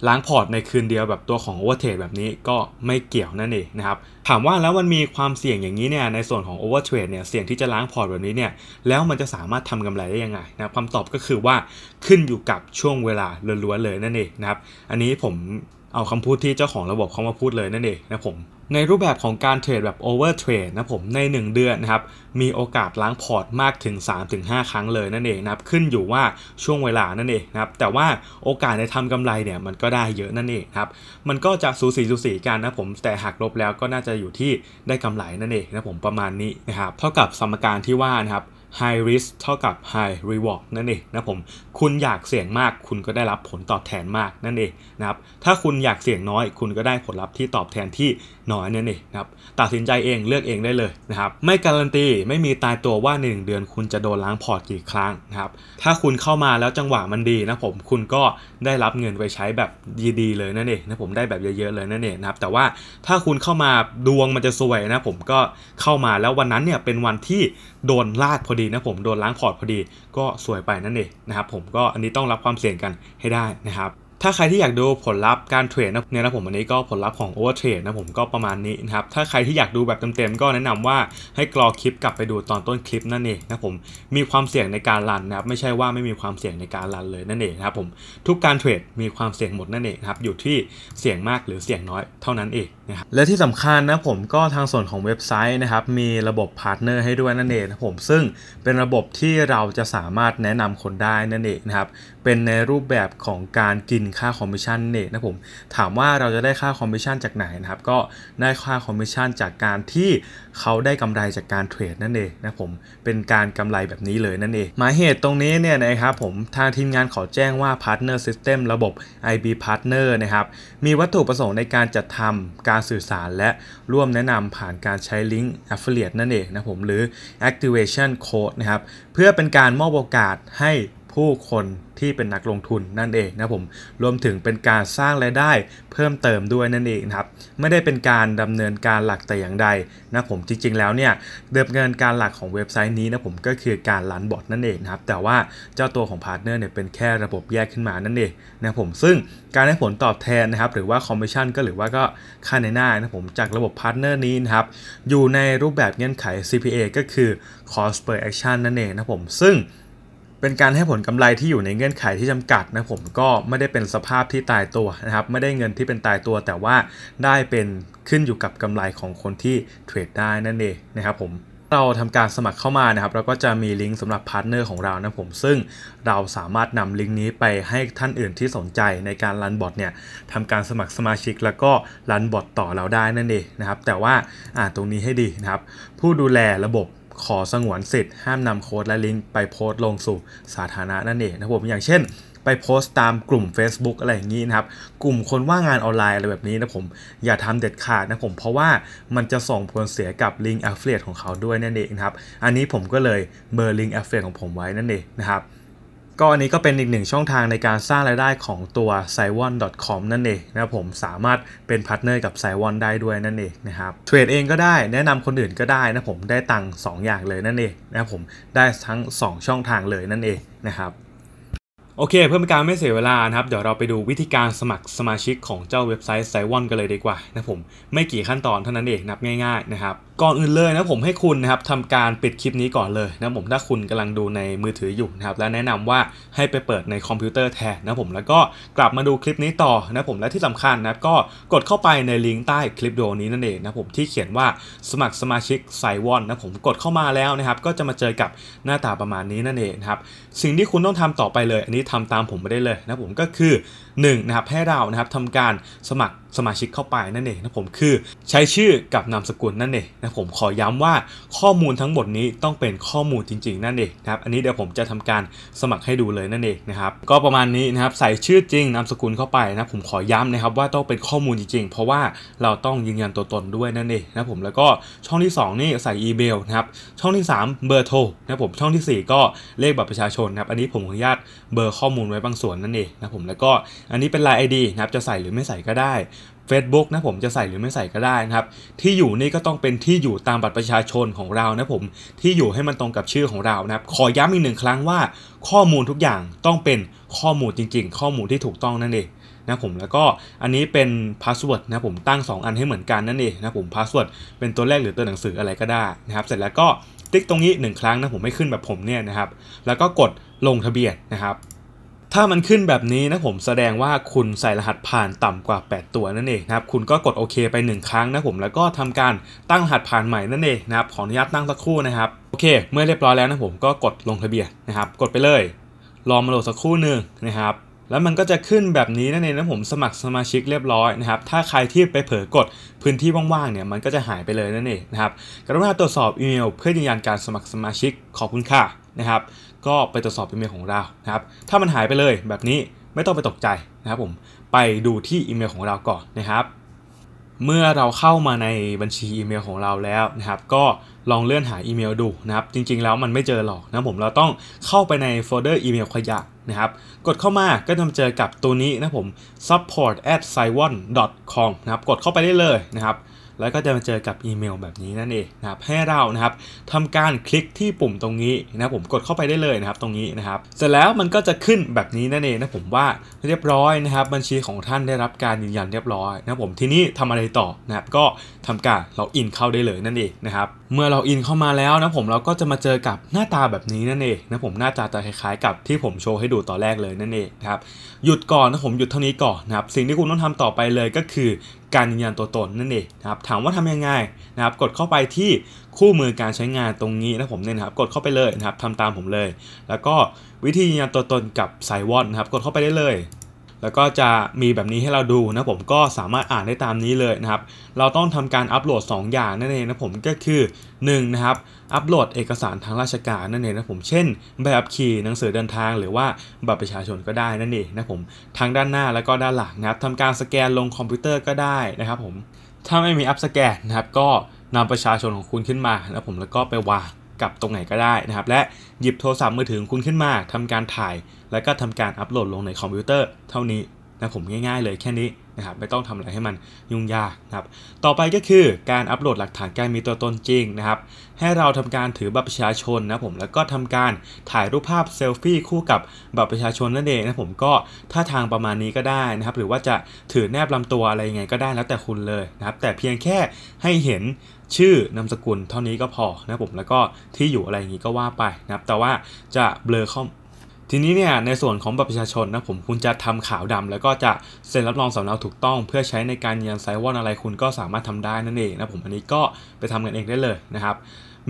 ล้างพอร์ตในคืนเดียวแบบตัวของโอเวอร์เทรดแบบนี้ก็ไม่เกี่ยวนั่นเองนะครับถามว่าแล้วมันมีความเสี่ยงอย่างนี้เนี่ยในส่วนของโอเวอร์เทรดเนี่ยเสี่ยงที่จะล้างพอร์ตแบบนี้เนี่ยแล้วมันจะสามารถทำกำไรได้ยังไงนะคำตอบก็คือว่าขึ้นอยู่กับช่วงเวลาล้วนๆเลยนั่นเองนะครับอันนี้ผมเอาคำพูดที่เจ้าของระบบเขามาพูดเลยนั่นเองนะผมในรูปแบบของการเทรดแบบโอเวอร์เทรดนะผมใน 1 เดือนนะครับมีโอกาสล้างพอร์ตมากถึง 3-5 ครั้งเลยนั่นเองนะครับ ขึ้นอยู่ว่าช่วงเวลานั่นเองนะครับแต่ว่าโอกาสในทำกำไรเนี่ยมันก็ได้เยอะนั่นเองครับมันก็จะสูสีสูสีกันนะผม แต่หักลบแล้วก็น่าจะอยู่ที่ได้กำไรนั่นเองนะผมประมาณนี้นะครับเท่ากับสมการที่ว่านะครับ high risk เท่ากับ high reward นั่นเองนะผม คุณอยากเสี่ยงมากคุณก็ได้รับผลตอบแทนมากนั่นเองนะครับ ถ้าคุณอยากเสี่ยงน้อยคุณก็ได้ผลลัพธ์ที่ตอบแทนที่หน่อยนี่นี่นะครับตัดสินใจเองเลือกเองได้เลยนะครับ ไม่การันตีไม่มีตายตัวว่าในหนึ่งเดือนคุณจะโดนล้างพอร์ตกี่ครั้งนะครับถ้าคุณเข้ามาแล้วจังหวะมันดีนะผม คุณก็ได้รับเงินไปใช้แบบดีๆเลยนั่นเองนะผมได้แบบเยอะๆเลยนั่นเองนะครับ แต่ว่าถ้าคุณเข้ามาดวงมันจะสวยนะผมก็เข้ามาแล้ววันนั้นเนี่ยเป็นวันที่โดนลากพอดีนะผมโดนล้างพอร์ตพอดีก็สวยไปนั่นเองนะครับ ผมก็อันนี้ต้องรับความเสี่ยงกันให้ได้นะครับถ้าใครที่อยากดูผลลัพธ์การเทรดนะเนี่ยนะผมวันนี้ก็ผลลัพธ์ของโอเวอร์เทรดนะผมก็ประมาณนี้นะครับ ถ้าใครที่อยากดูแบบเต็มๆก็แนะนำว่าให้กรอคลิปกลับไปดูตอนต้นคลิปนั่นเองนะผมมีความเสี่ยงในการรันนะครับไม่ใช่ว่าไม่มีความเสี่ยงในการรันเลยนั่นเองนะครับผมทุกการเทรดมีความเสี่ยงหมดนั่นเองครับ อยู่ที่เสี่ยงมากหรือเสี่ยงน้อยเท่านั้นเองนะครับและที่สำคัญนะ ผมก็ทางส่วนของเว็บไซต์นะครับ มีระบบพาร์ทเนอร์ให้ด้วยนั่นเองนะผมซึ่งเป็นระบบที่เราจะสามารถแนะนำคนได้นั่นเองนะครับเป็นในรูปแบบของการกินค่าคอมมิชชั่นเนงนะผมถามว่าเราจะได้ค่าคอมมิชชั่นจากไหนนะครับก็ได้ค่าคอมมิชชั่นจากการที่เขาได้กำไรจากการเทรดนั่นเองนะผมเป็นการกำไรแบบนี้เลยนั่นเองหมายเหตุตรงนี้เนี่ยนะครับผมทางทีมงานขอแจ้งว่า Partner System ระบบ IB Partner นะครับมีวัตถุประสงค์ในการจัดทำการการสื่อสารและร่วมแนะนำผ่านการใช้ ลิงก์ Affiliate นั่น เอง นะผมหรือ Activation Code นะ ครับ เพื่อเป็นการมอบโอกาสให้ผู้คนที่เป็นนักลงทุนนั่นเองนะผมรวมถึงเป็นการสร้างรายได้เพิ่มเติมด้วยนั่นเองครับไม่ได้เป็นการดำเนินการหลักแต่อย่างใดนะผมจริง ๆแล้วเนี่ยเดิมเงินการหลักของเว็บไซต์นี้นะผมก็คือการลันบอทนั่นเองนะครับแต่ว่าเจ้าตัวของพาร์ทเนอร์เนี่ยเป็นแค่ระบบแยกขึ้นมานั่นเองนะผมซึ่งการให้ผลตอบแทนนะครับหรือว่าคอมมิชชั่นก็หรือว่าก็ค่าในหน้านะผมจากระบบพาร์ทเนอร์นี้นะครับอยู่ในรูปแบบเงื่อนไข CPA ก็คือ cost per action นั่นเองนะผมซึ่งเป็นการให้ผลกำไรที่อยู่ในเงื่อนไขที่จำกัดนะผมก็ไม่ได้เป็นสภาพที่ตายตัวนะครับไม่ได้เงินที่เป็นตายตัวแต่ว่าได้เป็นขึ้นอยู่กับกำไรของคนที่เทรดได้นั่นเองนะครับ ผมเราทำการสมัครเข้ามานะครับเราก็จะมีลิงก์สำหรับพาร์ทเนอร์ของเรานะผมซึ่งเราสามารถนำลิงก์นี้ไปให้ท่านอื่นที่สนใจ ในการรันบอทเนี่ยทำการสมัครสมาชิก แล้วก็รันบอทต่อเราได้นั่นเองนะครับแต่ว่าอ่าตรงนี้ให้ดีนะครับผู้ดูแลระบบขอสงวนสิทธิ์ห้ามนำโค้ดและลิงก์ไปโพสต์ลงสู่สาธารณะนั่นเองนะผมอย่างเช่น ไปโพสต์ตามกลุ่ม Facebook อะไรอย่างนี้นะครับ กลุ่มคนว่างงานออนไลน์อะไรแบบนี้นะผม อย่าทำเด็ดขาดนะผม เพราะว่ามันจะส่งผลเสียกับลิงก์แอฟเฟ i ต t ของเขาด้วยนั่นเองครับ อันนี้ผมก็เลยเบอร์ลิงก์แอฟเฟ i ต t ของผมไว้นั่นเองนะครับก็อันนี้ก็เป็นอีกหนึ่งช่องทางในการสร้างรายได้ของตัว s i w o n c o m นั่นเองนะผมสามารถเป็นพาร์ทเนอร์กับ s i w o n ได้ด้วยนั่นเองนะครับเทรดเองก็ได้แนะนำคนอื่นก็ได้นะผมได้ตังค์2อย่างเลยนั่นเองนะผมได้ทั้ง 2 ช่องทางเลยนั่นเองนะครับโอเค เพื่อเป็นการไม่เสียเวลานะครับเดี๋ยวเราไปดูวิธีการสมัครสมาชิกของเจ้าเว็บไซต์ไซวอนกันเลยดีกว่านะผมไม่กี่ขั้นตอนเท่านั้นเองนับง่ายๆนะครับก่อนอื่นเลยนะผมให้คุณนะครับทำการปิดคลิปนี้ก่อนเลยนะผมถ้าคุณกำลังดูในมือถืออยู่นะครับและแนะนำว่าให้ไปเปิดในคอมพิวเตอร์แทนนะผมแล้วก็กลับมาดูคลิปนี้ต่อนะผมและที่สำคัญนะก็กดเข้าไปในลิงก์ใต้คลิปโดนี้นั่นเองนะผมที่เขียนว่าสมัครสมาชิกไซวอนนะผมกดเข้ามาแล้วนะครับก็จะมาเจอกับหน้าตาประมาณนี้นั่นเองครับสิ่งที่คุณต้องทำต่อไปเลยอันนี้ที่ทำตามผมไปได้เลยนะผมก็คือ1นะครับให้เรานะครับทำการสมัครสมาชิกเข้าไปนั่นเองนะผมคือใช้ชื่อกับนามสกุลนั่นเองนะผมขอย้ำว่าข้อมูลทั้งหมดนี้ต้องเป็นข้อมูลจริง ๆ นั่นเองนะครับอันนี้เดี๋ยวผมจะทำการสมัครให้ดูเลยนั่นเองนะครับก็ประมาณนี้นะครับใส่ชื่อจริงนามสกุลเข้าไปนะผมขอย้ำนะครับว่าต้องเป็นข้อมูลจริงๆเพราะว่าเราต้องยืนยันตัวตนด้วยนั่นเองนะผมแล้วก็ช่องที่ 2 นี่ใส่อีเมลนะครับ ช่องที่3เบอร์โทรนะผมช่องที่ 4 ก็เลขบัตรประชาชนนะครับอันนี้ผมขออนุญาตเบอร์ข้อมูลไว้บางส่วนนั่นเองนะผมแล้วก็อันนี้เป็นลาย ID นะครับ จะใส่หรือไม่ใส่ก็ได้ Facebook นะผมจะใส่หรือไม่ใส่ก็ได้นะครับ ที่อยู่นี่ก็ต้องเป็นที่อยู่ตามบัตรประชาชนของเรานะผมที่อยู่ให้มันตรงกับชื่อของเรานะครับ ขอย้ำอีกหนึ่งครั้งว่า ข้อมูลทุกอย่างต้องเป็นข้อมูลจริง ๆ ข้อมูลที่ถูกต้องนั่นเองนะผมแล้วก็อันนี้เป็นพาสเวิร์ดนะผมตั้ง2อันให้เหมือนกันนั่นเองนะผมพาสเวิร์ดเป็นตัวเลขหรือตัวหนังสืออะไรก็ได้นะครับ เสร็จแล้วก็ติ๊กตรงนี้1ครั้งนะผมไม่ขึ้นแบบผมเนี่ยนะครับ แล้วก็กดลงทะเบียนนะครับถ้ามันขึ้นแบบนี้นะผมแสดงว่าคุณใส่รหัสผ่านต่ำกว่า 8 ตัวนั่นเองนะครับคุณก็กดโอเคไป 1 ครั้งนะผมแล้วก็ทำการตั้งรหัสผ่านใหม่นั่นเองนะครับขออนุญาตตั้งสักครู่นะครับโอเค เมื่อเรียบร้อยแล้ว นะผมก็กดลงทะเบียนนะครับกดไปเลยรอมาโหลดสักครู่หนึ่งนะครับ แล้วมันก็จะขึ้นแบบนี้นั่นเองนะผมสมัครสมาชิกเรียบร้อยนะครับถ้าใครที่ไปเผลอกดพื้นที่ว่างๆเนี่ยมันก็จะหายไปเลยนั่นเองนะครับกรุณาตรวจสอบอีเมลเพื่อยืนยันการสมัครสมาชิกขอบคุณค่ะนะครับก็ไปตรวจสอบอีเมลของเรานะครับ ถ้ามันหายไปเลยแบบนี้ไม่ต้องไปตกใจนะครับ ผม ไปดูที่อีเมลของเราก่อนนะครับ เมื่อเราเข้ามาในบัญชีอีเมล ของเราแล้วนะครับ ก็ลองเลื่อนหาอีเมลดูนะครับ จริงๆ แล้วมันไม่เจอหรอกนะผม เราต้องเข้าไปในโฟลเดอร์อีเมลขยะนะครับกดเข้ามาก็จะเจอกับตัวนี้นะผม support at s i w o n com นะครับ กดเข้าไปได้เลยนะครับ แล้วก็จะมาเจอกับอีเมล แบบนี้นั่นเองนะครับให้เรานะครับทำการคลิกที่ปุ่มตรงนี้นะผมกดเข้าไปได้เลยนะครับ ตรงนี้นะครับ เสร็จแล้วมันก็จะขึ้นแบบนี้นั่นเองนะผมว่าเรียบร้อยนะครับ บัญชีของท่านได้รับการยืนยันเรียบร้อยนะผมทีนี้ทำอะไรต่อนะครับก็ทำการเราอินเข้าได้เลยนั่นเองนะครับเมื่อเราอินเข้ามาแล้วนะผมเราก็จะมาเจอกับหน้าตาแบบนี้นั่นเองนะผมหน้าตาจะคล้ายๆกับ ที่ผมโชว์ให้ดูตอนแรกเลยยนั่นเองครับหยุดก่อนนะผมหยุดเท่านี้ก่อนนะครับ สิ่งที่คุณต้องทำต่อไปเลยก็คือ การยืนยันตัวตนนั่นเองนะครับถามว่าทำยังไงนะครับ กดเข้าไปที่คู่มือการใช้งานตรงนี้นะผมเนี่ยนะครับกดเข้าไปเลยนะครับทำตามผมเลย แล้วก็วิธียืนยันตัวตนกับสายวอนนะครับ กดเข้าไปได้เลย แล้วก็จะมีแบบนี้ให้เราดูนะผมก็สามารถอ่านได้ตามนี้เลยนะครับ เราต้องทำการอัปโหลด 2 อย่างนั่นเองนะผมก็คือ 1 นะครับอัปโหลดเอกสารทางราชการนั่นเองนะผม เช่นใบขับขี่หนังสือเดินทาง หรือว่าบัตรประชาชนก็ได้นั่นเองนะผม ทั้งด้านหน้าแล้วก็ด้านหลังนะครับทำการสแกนลงคอมพิวเตอร์ก็ได้นะครับผม ถ้าไม่มีอัปสแกนนะครับ ก็นำประชาชนของคุณขึ้นมานะผมแล้วก็ไปวางกับตรงไหนก็ได้นะครับ และหยิบโทรศัพท์มือถือคุณขึ้นมา ทำการถ่ายแล้วก็ทำการอัปโหลดลงในคอมพิวเตอร์เท่านี้นะผมง่าย ๆ เลยแค่นี้นะครับไม่ต้องทำอะไรให้มันยุ่งยากนะครับต่อไปก็คือการอัปโหลดหลักฐานการมีตัวตนจริงนะครับให้เราทำการถือบัตรประชาชนนะผมแล้วก็ทำการถ่ายรูปภาพเซลฟี่ คู่กับบัตรประชาชนนั่นเองนะผมก็ท่าทางประมาณนี้ก็ได้นะครับหรือว่าจะถือแนบลำตัวอะไรยังไงก็ได้แล้วแต่คุณเลยนะครับแต่เพียงแค่ให้เห็นชื่อนามสกุลเท่านี้ก็พอนะผมแล้วก็ที่อยู่อะไรอย่างนี้ก็ว่าไปนะครับแต่ว่าจะเบลอข้อทีนี้เนี่ยในส่วนของบัตรประชาชนนะผมคุณจะทำขาวดำแล้วก็จะเซ็นรับรองสำเนาถูกต้อง เพื่อใช้ในการยันไซวอนอะไรคุณก็สามารถทำได้นั่นเองนะผมอันนี้ก็ไปทำกันเองได้เลยนะครับ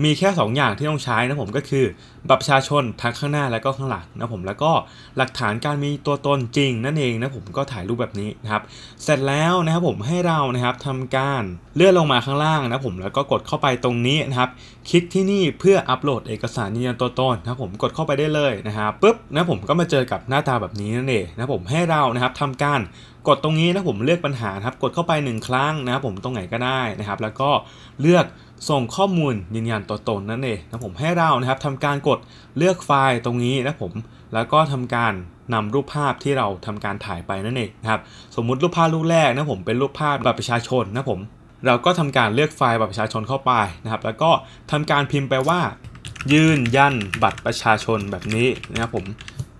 มีแค่ 2 อย่างที่ต้องใช้นะผมก็คือบัตรประชาชนทั้งข้างหน้าและก็ข้างหลังนะผมแล้วก็หลักฐานการมีตัวตนจริงนั่นเองนะผมก็ถ่ายรูปแบบนี้นะครับเสร็จแล้วนะครับผมให้เรานะครับทำการเลื่อนลงมาข้างล่างนะผมแล้วก็กดเข้าไปตรงนี้นะครับคลิกที่นี่เพื่ออัปโหลดเอกสารยืนยันตัวตนนะผมกดเข้าไปได้เลยนะฮะปุ๊บนะผมก็มาเจอกับหน้าตาแบบนี้นั่นเองนะผมให้เรานะครับทำการกดตรงนี้นะผมเลือกปัญหาครับกดเข้าไป1ครั้งนะครับผมตรงไหนก็ได้นะครับ แล้วก็เลือกส่งข้อมูลยืนยันตัวตนนั่นเองนะผมให้เรานะครับทำการกดเลือกไฟล์ตรงนี้นะผมแล้วก็ทำการนำรูปภาพที่เราทำการถ่ายไปนั่นเองนะครับสมมุติรูปภาพรูปแรกนะผมเป็นรูปภาพบัตรประชาชนนะผมเราก็ทำการเลือกไฟล์บัตรประชาชนเข้าไปนะครับ แล้วก็ทำการพิมพ์ไปว่า ยืนยันบัตรประชาชนแบบนี้นะครับผม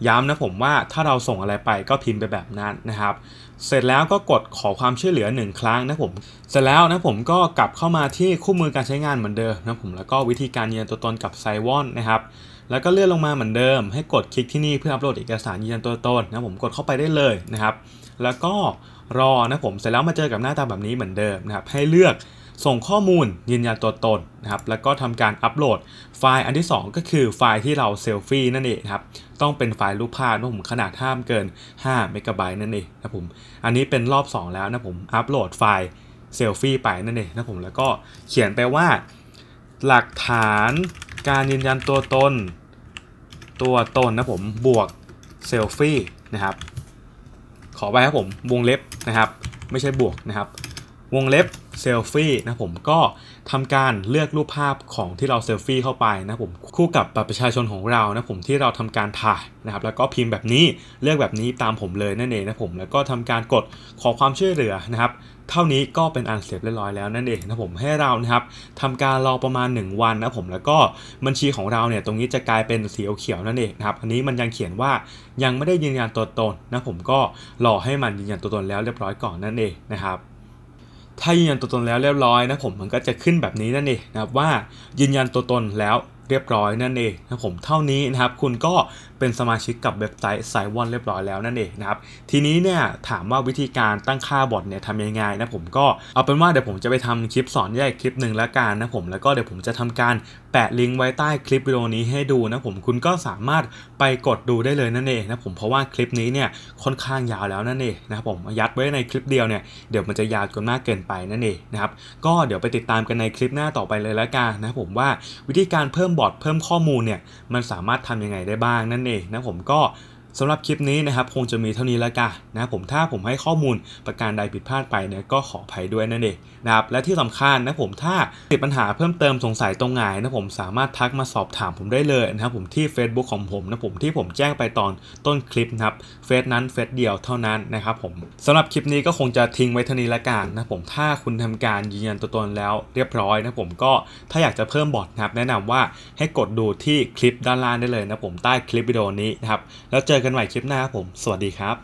ย้ำนะผมว่าถ้าเราส่งอะไรไปก็พิมพ์ไปแบบนั้นนะครับ เสร็จแล้วก็กดขอความช่วยเหลือ 1 ครั้งนะผมเสร็จแล้วนะผมก็กลับเข้ามาที่คู่มือการใช้งานเหมือนเดิมนะผมแล้วก็วิธีการยืนยันตัวตนกับไซวอนนะครับแล้วก็เลื่อนลงมาเหมือนเดิมให้กดคลิกที่นี่เพื่ออัปโหลดเอกสารยืนยันตัวตนนะผมกดเข้าไปได้เลยนะครับ แล้วก็รอนะผมเสร็จแล้วมาเจอกับหน้าตาแบบนี้เหมือนเดิมนะครับ ให้เลือกส่งข้อมูลยืนยันตัวตนนะครับ แล้วก็ทำการอัปโหลดไฟล์อันที่ 2 ก็คือไฟล์ที่เราเซลฟี่นั่นเองครับ ต้องเป็นไฟล์รูปภาพนะผมขนาดห้ามเกิน5เมกะไบต์นั่นเองนะผมอันนี้เป็นรอบ 2 แล้วนะผมอัปโหลดไฟล์เซลฟี่ไปนั่นเองนะผม แล้วก็เขียนไปว่า หลักฐานการยืนยันตัวตน ตัวตนนะผมบวกเซลฟี่นะครับอไปครับผมวงเล็บนะครับ ไม่ใช่บวกนะครับ วงเล็บเซลฟี่นะผมก็ทำการเลือกรูปภาพของที่เราเซลฟี่เข้าไปนะผม คู่กับบัตรประชาชนของเรานะผมที่เราทำการถ่ายนะครับ แล้วก็พิมพ์แบบนี้เลือกแบบนี้ตามผมเลยนั่นเองนะผม แล้วก็ทำการกดขอความช่วยเหลือนะครับเท่านี้ก็เป็นอันเสร็จเรียบร้อยแล้วนั่นเองนะผมให้เรานะครับทำการรอประมาณ 1 วันนะผมแล้วก็บัญชีของเราเนี่ยตรงนี้จะกลายเป็นสีเขียวนั่นเองนะครับอันนี้มันยังเขียนว่ายังไม่ได้ยืนยันตัวตนนะผมก็รอให้มันยืนยันตัวตนแล้วเรียบร้อยก่อนนั่นเองนะครับ ถ้ายืนยันตัวตนแล้วเรียบร้อยนะผมมันก็จะขึ้นแบบนี้นั่นเองนะครับว่ายืนยันตัวตนแล้วเรียบร้อยนั่นเองนะผมเท่านี้นะครับคุณก็เป็นสมาชิกกับเว็บไซต์ไซวอนเรียบร้อยแล้วนั่นเองนะครับทีนี้เนี่ยถามว่าวิธีการตั้งค่าบอทเนี่ยทำยังไงนะผมก็เอาเป็นว่าเดี๋ยวผมจะไปทำคลิปสอนแยกคลิปหนึ่งละกันนะผมแล้วก็เดี๋ยวผมจะทำการแปะลิงก์ไว้ใต้คลิปวิดีโอนี้ให้ดูนะผมคุณก็สามารถไปกดดูได้เลยนั่นเองนะผมเพราะว่าคลิปนี้เนี่ยค่อนข้างยาวแล้วนั่นเองนะผมยัดไว้ในคลิปเดียวเนี่ยเดี๋ยวมันจะยาวจนมากเกินไปนั่นเองนะครับก็เดี๋ยวไปติดตามกันในคลิปหน้าต่อไปเลยละกันนะผมว่าวิธีการเพิ่มบอทเพิ่มข้อมูลเนี่ยมันสามารถทำยังไงได้บ้างนั่นเองนะผมก็สำหรับคลิปนี้นะครับคงจะมีเท่านี้แล้วกันนะผมถ้าผมให้ข้อมูลประการใดผิดพลาดไปเนี่ยก็ขออภัยด้วยนั่นเองนะครับและที่สำคัญนะผมถ้าติดปัญหาเพิ่มเติมสงสัยตรงไหนนะผมสามารถทักมาสอบถามผมได้เลยนะครับผมที่ Facebook ของผมนะผมที่ผมแจ้งไปตอนต้นคลิปนะครับเฟซนั้นเฟซเดียวเท่านั้นนะครับผมสำหรับคลิปนี้ก็คงจะทิ้งไว้เท่านี้แล้วกันนะผมถ้าคุณทำการยืนยันตัวตนแล้ว เรียบร้อยนะผมก็ถ้าอยากจะเพิ่มบอทนะครับแนะนำว่าให้กดดูที่คลิปด้านล่างได้เลยนะผมใต้คลิปวิดีโอนี้นะครับแล้วเจอกันใหม่คลิปหน้าครับผม สวัสดีครับ